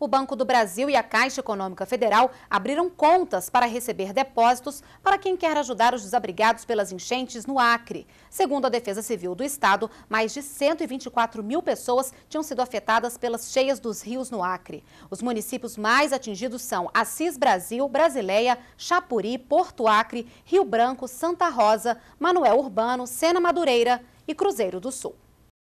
o Banco do Brasil e a Caixa Econômica Federal abriram contas para receber depósitos para quem quer ajudar os desabrigados pelas enchentes no Acre. Segundo a Defesa Civil do Estado, mais de 124 mil pessoas tinham sido afetadas pelas cheias dos rios no Acre. Os municípios mais atingidos são Assis Brasil, Brasileia, Chapuri, Porto Acre, Rio Branco, Santa Rosa, Manuel Urbano, Sena Madureira e Cruzeiro do Sul.